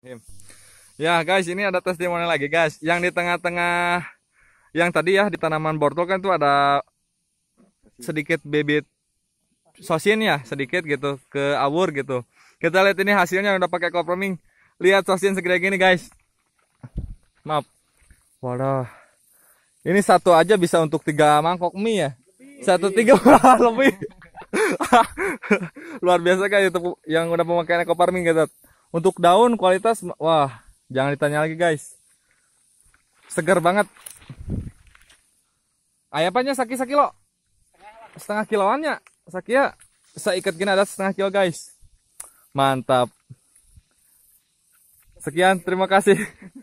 Iya. Ya guys, ini ada testimoni lagi guys. Yang di tengah-tengah yang tadi ya di tanaman bortol kan itu ada sedikit bibit sosin ya, sedikit gitu ke awur gitu. Kita lihat ini hasilnya udah pakai coproming. Lihat sosin segede gini guys. Maaf. Waduh. Ini satu aja bisa untuk tiga mangkok mie ya. Satu tiga lebih. Luar biasa guys yang udah pemakaian coproming gitu. Untuk daun kualitas wah, jangan ditanya lagi guys. Segar banget. Ayapannya saki-saki lo. Setengah kiloannya. Saki ya. ikat gini ada setengah kilo guys. Mantap. Sekian, terima kasih.